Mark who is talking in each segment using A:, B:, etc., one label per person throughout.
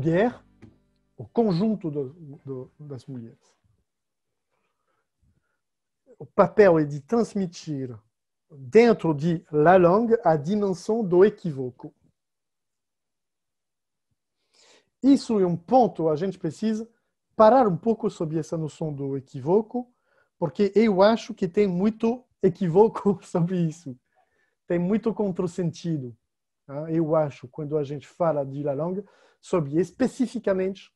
A: mulher, o conjunto do, do, das mulheres. O papel é de transmitir dentro de La Langue a dimensão do equívoco. Isso é um ponto a gente precisa parar um pouco sobre essa noção do equívoco, porque eu acho que tem muito equívoco sobre isso. Tem muito contrassentido. Eu acho, quando a gente fala de la langue sobre especificamente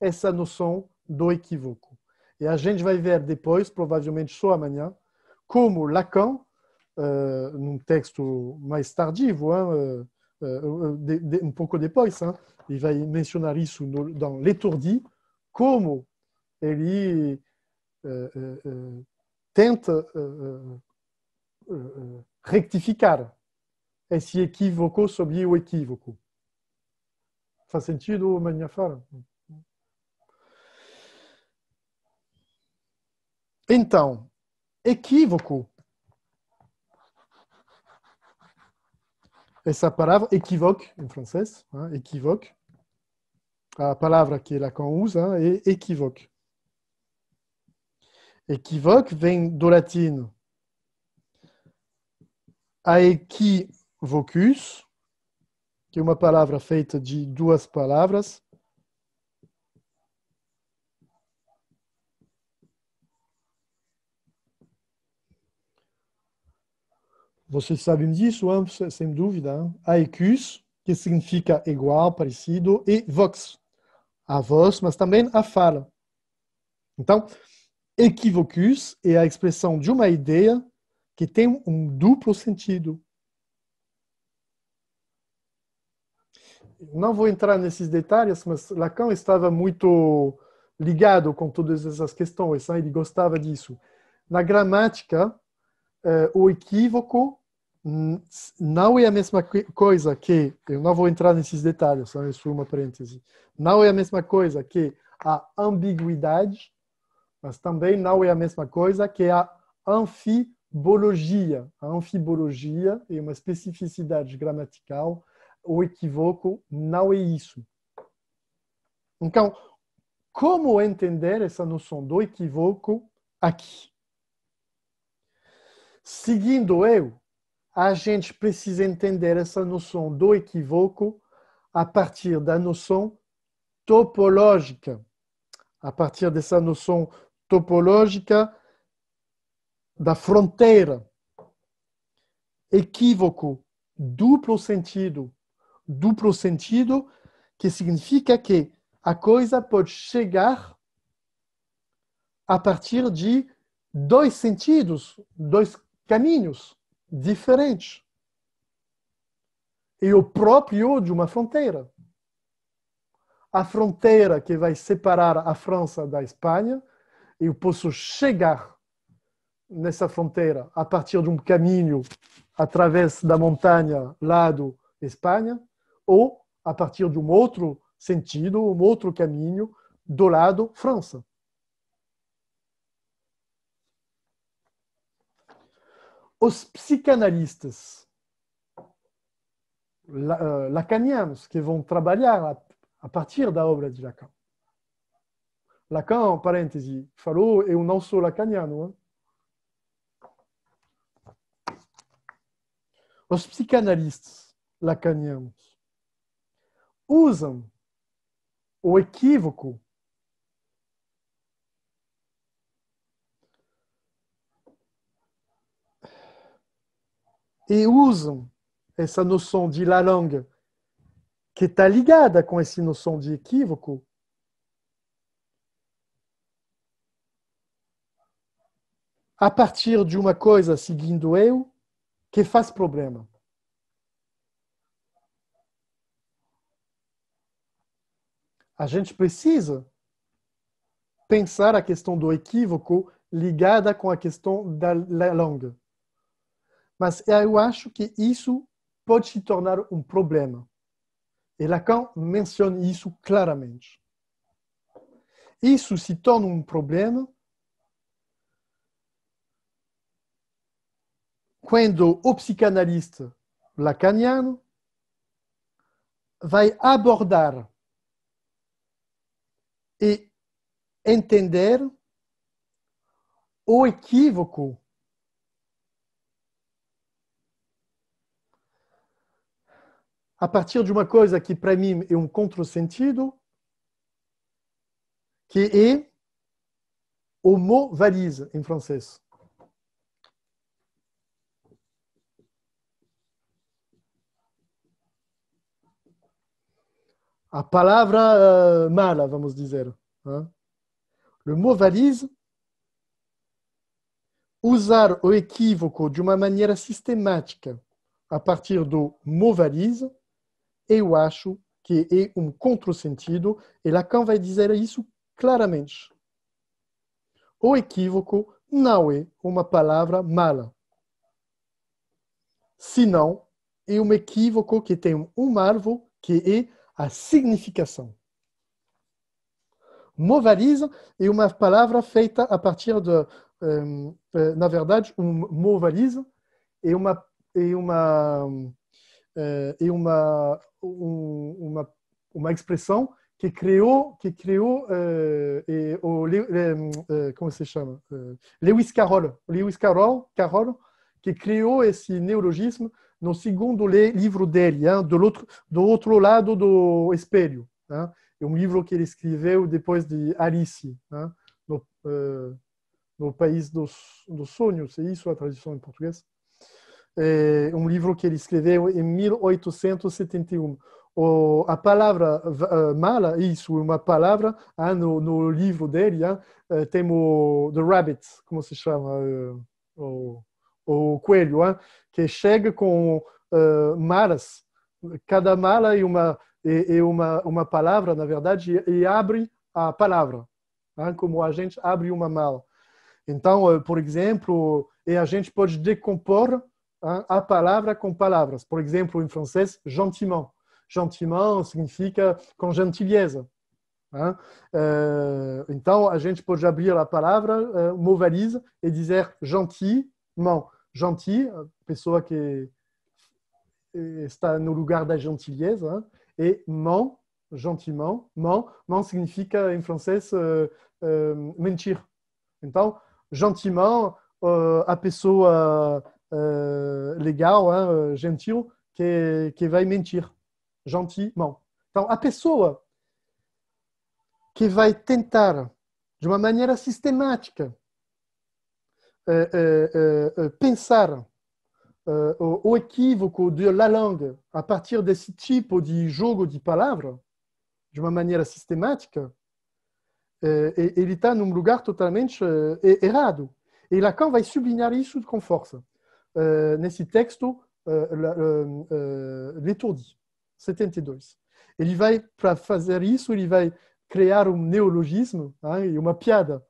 A: essa noção do equívoco. E a gente vai ver depois, provavelmente só amanhã, como Lacan, uh, num texto mais tardivo, hein, uh, uh, de, de, um pouco depois, hein, ele vai mencionar isso no, dans L'Étourdi, como ele tenta rectificar es équivoque sobre o equívoco. Faz sentido, Manhafara? Então, equívoco. Essa palavra, équivoque, en francês, hein, équivoque. La palavra est Lacan usa est hein, Équivoque Équivoque vem do latine. a equi vocus, que é uma palavra feita de duas palavras. Vocês sabem disso, ambos, sem dúvida. Hein? Aecus, que significa igual, parecido, e vox, a voz, mas também a fala. Então, equivocus é a expressão de uma ideia que tem um duplo sentido, não vou entrar nesses detalhes, mas Lacan estava muito ligado com todas essas questões, né? ele gostava disso. Na gramática, eh, o equívoco hum, não é a mesma coisa que, eu não vou entrar nesses detalhes, só né? isso é uma parêntese, não é a mesma coisa que a ambiguidade, mas também não é a mesma coisa que a anfibologia. A anfibologia é uma especificidade gramatical o equívoco não é isso. Então, como entender essa noção do equívoco aqui? Seguindo eu, a gente precisa entender essa noção do equívoco a partir da noção topológica. A partir dessa noção topológica da fronteira. Equívoco, duplo sentido, duplo sentido, que significa que a coisa pode chegar a partir de dois sentidos, dois caminhos diferentes. E o próprio de uma fronteira. A fronteira que vai separar a França da Espanha, eu posso chegar nessa fronteira a partir de um caminho através da montanha lá do Espanha, ou a partir de um outro sentido, um outro caminho do lado França. Os psicanalistas eh, lacanianos que vão trabalhar a partir da obra de Lacan. Lacan, parêntese, falou, eu não sou lacaniano. Hein? Os psicanalistas lacanianos usam o equívoco e usam essa noção de la langue que está ligada com essa noção de equívoco a partir de uma coisa seguindo eu que faz problema. a gente precisa pensar a questão do equívoco ligada com a questão da langue. Mas eu acho que isso pode se tornar um problema. E Lacan menciona isso claramente. Isso se torna um problema quando o psicanalista lacaniano vai abordar e entender o equívoco a partir de uma coisa que para mim é um contrassentido, que é o mot valise em francês. a palavra uh, eh, mala, vamos dizer. o, Le mot valise, usar o equívoco de uma maneira sistemática a partir do mot valise, eu acho que é um controsentido e Lacan vai dizer isso claramente. O equívoco não é uma palavra mala. Senão, é um equívoco que tem um alvo que é a significação. Movariza é uma palavra feita a partir de, ehm, eh, na verdade, um movariza é uma é uma eh, é uma uma uma expressão que criou que criou é, o como se chama Lewis Carroll Lewis Carroll Carroll que criou esse neologismo no segundo livro dele, hein, né, do, outro, do outro lado do espelho. Né, é um livro que ele escreveu depois de Alice, né, no, uh, no País dos, dos Sonhos, é isso a tradução em português? É um livro que ele escreveu em 1871. O, a palavra uh, mala, isso, uma palavra, ah, no, no livro dele, uh, tem o The Rabbit, como se chama? Uh, o coelho, hein? que chega com uh, malas, cada mala é uma é uma uma palavra, na verdade, e, e abre a palavra, hein? Né, como a gente abre uma mala. Então, eh, por exemplo, e a gente pode decompor hein, a palavra com palavras. Por exemplo, em francês, gentiment. Gentiment significa com gentileza. Hein? Eh, então, a gente pode abrir a palavra, uma valise, e dizer gentil gentil, euh, pessoa que está no lugar da gentillesse hein, et ment, gentiment, ment, ment signifie en français euh, euh, mentir. Então, gentiment, la a pessoa legal, hein, gentil, que, que vai mentir, gentiment. Então, a pessoa que vai tentar, de manière maneira uh, uh, pensar o equívoco da língua a partir desse tipo de jogo de palavras, de uma maneira sistemática, ele está num lugar totalmente é, errado. E Lacan vai sublinhar isso com força nesse texto L'Étourdi, 72. Ele vai, para fazer isso, ele vai criar um neologismo hein, uma piada.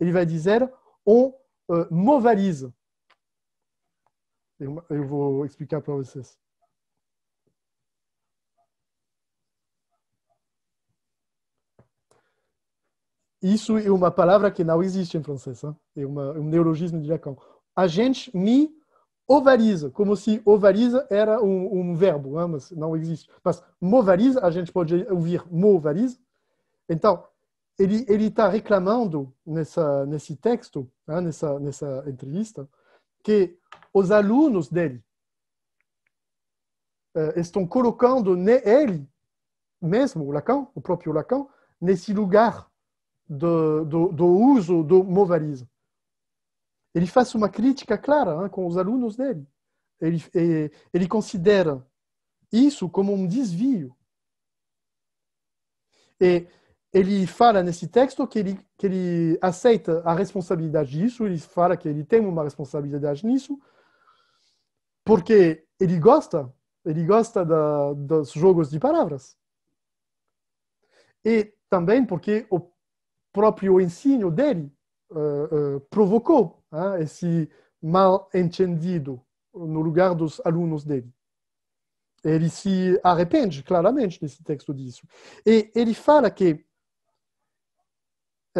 A: Ele vai dizer on uh, Eu, eu vou explicar para vocês. Isso é uma palavra que não existe em francês, hein? é uma, um neologismo de Lacan. A gente me ovariza, como se ovariza era um, um verbo, hein? mas não existe. Mas movariza, a gente pode ouvir movariza. Então, ele ele está reclamando nessa nesse texto, né, nessa nessa entrevista, que os alunos dele uh, estão colocando ele mesmo, o Lacan, o próprio Lacan, nesse lugar do, do, do uso do modalismo. Ele faz uma crítica clara hein, né, com os alunos dele. Ele, eh, ele considera isso como um desvio. E ele fala nesse texto que ele, que ele aceita a responsabilidade disso, ele fala que ele tem uma responsabilidade nisso, porque ele gosta, ele gosta da, dos jogos de palavras. E também porque o próprio ensino dele uh, uh, provocou uh, esse mal entendido no lugar dos alunos dele. Ele se arrepende claramente nesse texto disso. E ele fala que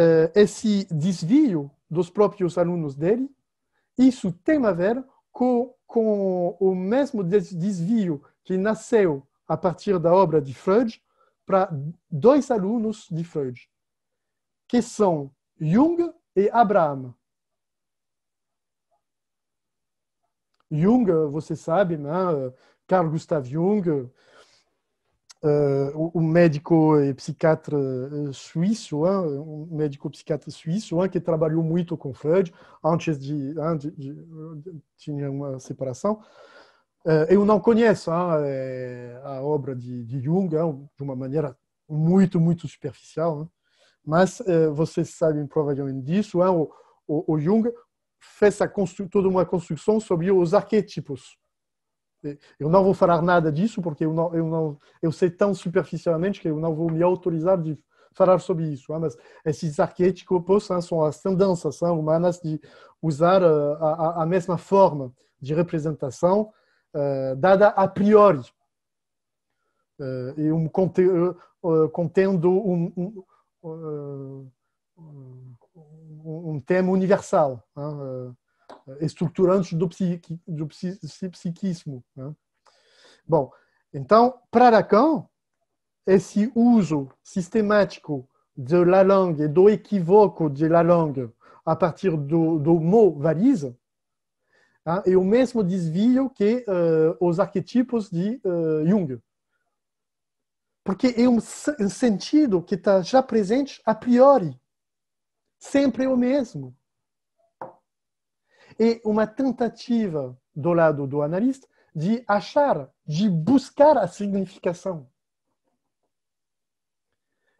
A: eh, esse desvio dos próprios alunos dele, isso tem a ver com, com o mesmo desvio que nasceu a partir da obra de Freud para dois alunos de Freud, que são Jung e Abraham. Jung, você sabe, né? Carl Gustav Jung, Uh, eh, um médico e psiquiatra eh, suíço, hein? um médico psiquiatra suíço, hein? que trabalhou muito com Freud antes de, hein? de, de, de tinha uma separação. Uh, eu não conheço a obra de, Jung de uma maneira muito muito superficial, mas uh, vocês sabem provavelmente disso. O, o, o, Jung fez toda uma construção sobre os arquétipos eu não vou falar nada disso porque eu não, eu não, eu sei tão superficialmente que eu não vou me autorizar de falar sobre isso. Ah, mas esses arquétipos ah, são as tendências humanas de usar ah, a, a, a mesma forma de representação dada a priori. e um contendo um, um, um tema universal estruturantes do, psiqui, do psiquismo. Né? Bom, então, para Lacan, esse uso sistemático de la langue do equívoco de la langue a partir do, do mot valise é o mesmo desvio que uh, os arquetipos de uh, Jung. Porque é um, um sentido que está já presente a priori. Sempre o mesmo é uma tentativa do lado do analista de achar, de buscar a significação.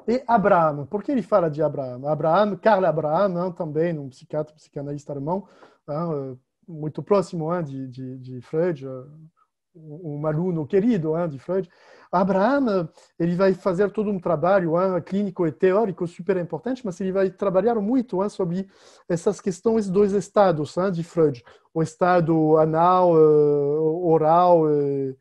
A: E Abraham, por que ele fala de Abraham? Abraham, Karl Abraham, também um psiquiatra, psicanalista alemão, eh, muito próximo de, de, de Freud, eh, um aluno querido hein, de Freud, Abraham ele vai fazer todo um trabalho hein, clínico e teórico super importante, mas ele vai trabalhar muito hein, sobre essas questões dos estados de Freud, o estado anal, eh, oral, e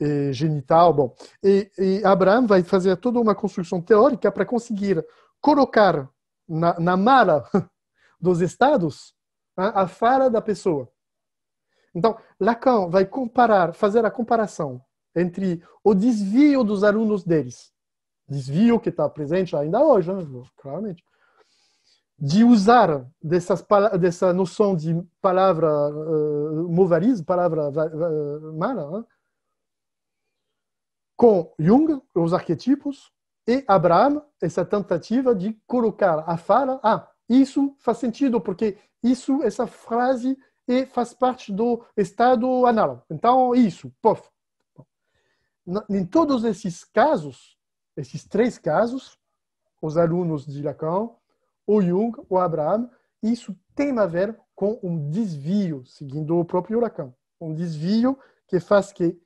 A: eh, eh, genital, bom. E, e Abraham vai fazer toda uma construção teórica para conseguir colocar na, na mala dos estados a fala da pessoa. Então, Lacan vai comparar, fazer a comparação entre o desvio dos alunos deles, desvio que está presente ainda hoje, né? claramente, de usar dessas, dessa noção de palavra uh, eh, movalismo, palavra uh, eh, mala, né? com Jung, os arquetipos, e Abraham, essa tentativa de colocar a fala, ah, isso faz sentido, porque isso, essa frase e faz parte do estado análogo. Então, isso, POF. Em todos esses casos, esses três casos, os alunos de Lacan, o Jung, o Abraham, isso tem a ver com um desvio, seguindo o próprio Lacan. Um desvio que faz que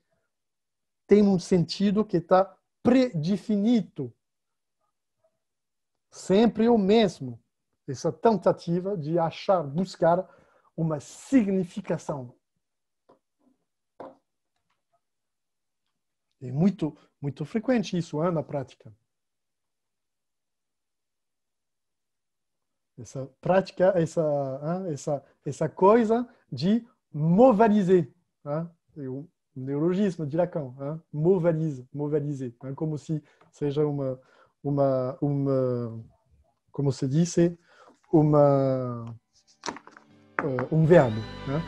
A: tem um sentido que está predefinido. Sempre o mesmo. Essa tentativa de achar, buscar uma significação. É muito, muito frequente isso hein, na prática. Essa prática, essa, hein, ah, essa, essa coisa de movalizar Hein? Ah, o neologismo de Lacan, hein? Movalise, hein? Ah, como se seja uma, uma, uma, como se disse, uma, um verbo. Né?